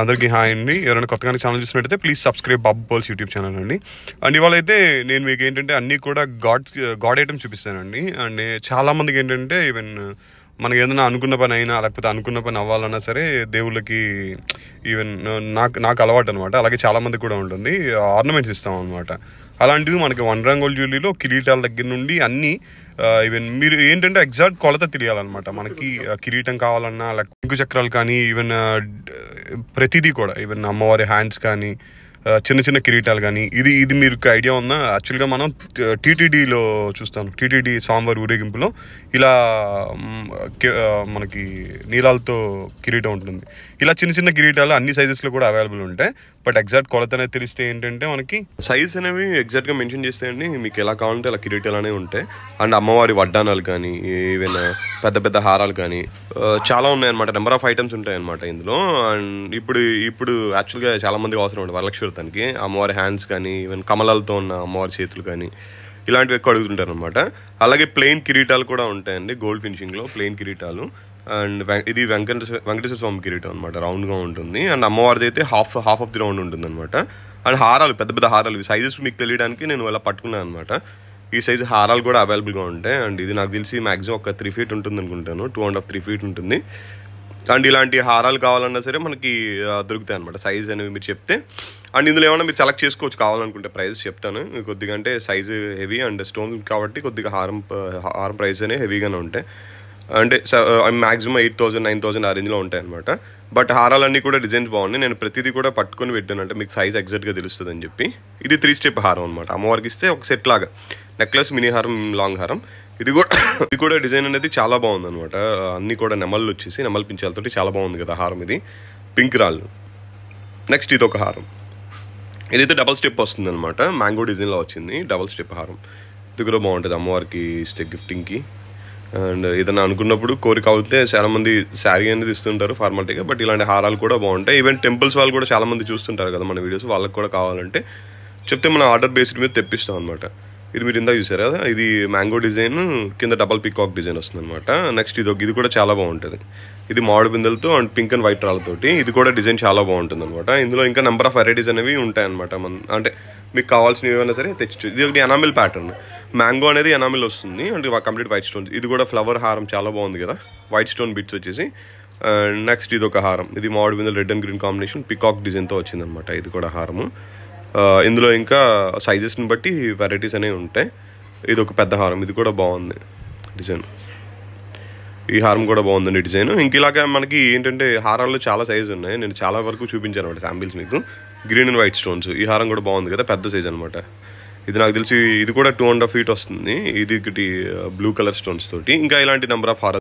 అందరికీ హాయ్ అండి ఎవరైనా కొత్తగా ఛానల్ చూసినట్టయితే ప్లీజ్ సబ్స్క్రైబ్ బాబు బోల్స్ యూట్యూబ్ ఛానల్ అండి అండ్ ఇవాళ అయితే నేను మీకు ఏంటంటే అన్నీ కూడా గాడ్ గాడ్ ఐటమ్స్ చూపిస్తానండి అండ్ చాలామందికి ఏంటంటే ఈవెన్ మనకి ఏదైనా అనుకున్న పని అయినా లేకపోతే అనుకున్న పని అవ్వాలన్నా సరే దేవుళ్ళకి ఈవెన్ నాకు నాకు అలవాటు అనమాట అలాగే చాలామంది కూడా ఉంటుంది ఆర్నమెంట్స్ ఇస్తాం అనమాట అలాంటివి మనకి వన్ జూలీలో జ్యువెలరీలో కిరీటాల దగ్గర నుండి అన్నీ ఈవెన్ మీరు ఏంటంటే ఎగ్జాక్ట్ కొలత తెలియాలన్నమాట మనకి కిరీటం కావాలన్నా లేకపోతే చక్రాలు కానీ ఈవెన్ ప్రతిదీ కూడా ఈవెన్ అమ్మవారి హ్యాండ్స్ కానీ చిన్న చిన్న కిరీటాలు కానీ ఇది ఇది మీకు ఐడియా ఉందా యాక్చువల్గా మనం టీటీడీలో చూస్తాం టీటీడీ స్వామివారి ఊరేగింపులో ఇలా మనకి నీలాలతో కిరీటం ఉంటుంది ఇలా చిన్న చిన్న కిరీటాలు అన్ని సైజెస్లో కూడా అవైలబుల్ ఉంటాయి బట్ ఎగ్జాక్ట్ కొలత అనేది తెలిస్తే ఏంటంటే మనకి సైజ్ అనేవి ఎగ్జాక్ట్గా మెన్షన్ చేస్తే అండి మీకు ఎలా కావాలంటే అలా కిరీటాలు అనేవి ఉంటాయి అండ్ అమ్మవారి వడ్డానాలు కానీ ఏవైనా పెద్ద పెద్ద హారాలు కానీ చాలా ఉన్నాయన్నమాట నెంబర్ ఆఫ్ ఐటమ్స్ అనమాట ఇందులో అండ్ ఇప్పుడు ఇప్పుడు యాక్చువల్గా చాలా మందికి అవసరం ఉంటుంది వరలక్ష్మి వ్రతానికి అమ్మవారి హ్యాండ్స్ కానీ ఈవెన్ కమలాలతో ఉన్న అమ్మవారి చేతులు కానీ ఇలాంటివి ఎక్కువ అడుగుతుంటారు అనమాట అలాగే ప్లెయిన్ కిరీటాలు కూడా ఉంటాయండి గోల్డ్ ఫినిషింగ్లో ప్లెయిన్ కిరీటాలు అండ్ ఇది వెంకటేశ్వర వెంకటేశ్వర స్వామి కిరీటం అనమాట రౌండ్గా ఉంటుంది అండ్ అమ్మవారిది అయితే half half of the round ఉంటుంది అనమాట అండ్ హారాలు పెద్ద పెద్ద హారాలు సైజెస్ మీకు తెలియడానికి నేను ఇలా పట్టుకున్నాను అనమాట ఈ సైజు హారాలు కూడా అవైలబుల్గా ఉంటాయి అండ్ ఇది నాకు తెలిసి మ్యాక్సిమం ఒక త్రీ ఫీట్ ఉంటుంది అనుకుంటాను two and half three feet ఉంటుంది అండ్ ఇలాంటి హారాలు కావాలన్నా సరే మనకి దొరుకుతాయి అనమాట సైజ్ అనేవి మీరు చెప్తే అండ్ ఇందులో ఏమైనా మీరు సెలెక్ట్ చేసుకోవచ్చు కావాలనుకుంటే ప్రైస్ చెప్తాను కొద్దిగా అంటే సైజు హెవీ అండ్ స్టోన్ కాబట్టి కొద్దిగా హారం హారం ప్రైస్ అనేవి హెవీగానే ఉంటాయి అంటే maximum eight thousand nine thousand ఆ రేంజ్లో ఉంటాయి అనమాట బట్ హారాలన్నీ కూడా డిజైన్స్ బాగున్నాయి నేను ప్రతిదీ కూడా పట్టుకొని పెట్టాను అంటే మీకు సైజ్ ఎగ్జాక్ట్గా తెలుస్తుంది అని చెప్పి ఇది త్రీ స్టెప్ హారం అనమాట అమ్మవారికి ఇస్తే ఒక సెట్ లాగా నెక్లెస్ మినీ హారం లాంగ్ హారం ఇది కూడా ఇది కూడా డిజైన్ అనేది చాలా బాగుంది అనమాట అన్నీ కూడా నెమళ్ళు వచ్చేసి నెమల్ పించాలతోటి చాలా బాగుంది కదా హారం ఇది పింక్ రాళ్ళు నెక్స్ట్ ఇది ఒక హారం ఇదైతే డబల్ స్టెప్ వస్తుంది అనమాట మ్యాంగో డిజైన్లో వచ్చింది డబల్ స్టెప్ హారం ఇది కూడా బాగుంటుంది అమ్మవారికి ఇస్తే గిఫ్టింగ్కి అండ్ ఏదైనా అనుకున్నప్పుడు కోరిక అవుతే చాలామంది శారీ అనేది ఇస్తుంటారు ఫార్మాలిటీగా బట్ ఇలాంటి హారాలు కూడా బాగుంటాయి ఈవెన్ టెంపుల్స్ వాళ్ళు కూడా చాలామంది చూస్తుంటారు కదా మన వీడియోస్ వాళ్ళకి కూడా కావాలంటే చెప్తే మనం ఆర్డర్ బేస్డ్ మీద తెప్పిస్తాం అనమాట ఇది మీరు ఇందాక చూసారు కదా ఇది మ్యాంగో డిజైన్ కింద డబల్ పికాక్ డిజైన్ వస్తుంది అనమాట నెక్స్ట్ ఇది ఇది కూడా చాలా బాగుంటుంది ఇది మామిడి బిందెలతో అండ్ పింక్ అండ్ వైట్ రాళ్ళతోటి ఇది కూడా డిజైన్ చాలా బాగుంటుంది అనమాట ఇందులో ఇంకా నెంబర్ ఆఫ్ వెరైటీస్ అనేవి ఉంటాయన్నమాట మన అంటే మీకు కావాల్సినవి ఏమైనా సరే తెచ్చు ఇది ఒకటి ఎనామిల్ ప్యాటర్న్ మ్యాంగో అనేది ఎనామిల్ వస్తుంది అంటే కంప్లీట్ వైట్ స్టోన్ ఇది కూడా ఫ్లవర్ హారం చాలా బాగుంది కదా వైట్ స్టోన్ బిట్స్ వచ్చేసి నెక్స్ట్ ఇది ఒక హారం ఇది మామిడి మీద red and green combination peacock డిజైన్తో వచ్చిందనమాట ఇది కూడా హారము ఇందులో ఇంకా సైజెస్ని బట్టి వెరైటీస్ అనేవి ఉంటాయి ఇది ఒక పెద్ద హారం ఇది కూడా బాగుంది డిజైన్ ఈ హారం కూడా బాగుందండి డిజైన్ ఇంక ఇలాగా మనకి ఏంటంటే హారాల్లో చాలా సైజు ఉన్నాయి నేను చాలా వరకు చూపించాను అనమాట శాంపిల్స్ మీకు గ్రీన్ అండ్ వైట్ స్టోన్స్ ఈ హారం కూడా బాగుంది కదా పెద్ద సైజ్ అనమాట ఇది నాకు తెలిసి ఇది కూడా టూ అండ్ హాఫ్ ఫీట్ వస్తుంది ఇది బ్లూ కలర్ స్టోన్స్ తోటి ఇంకా ఇలాంటి నెంబర్ ఆఫ్ హారస్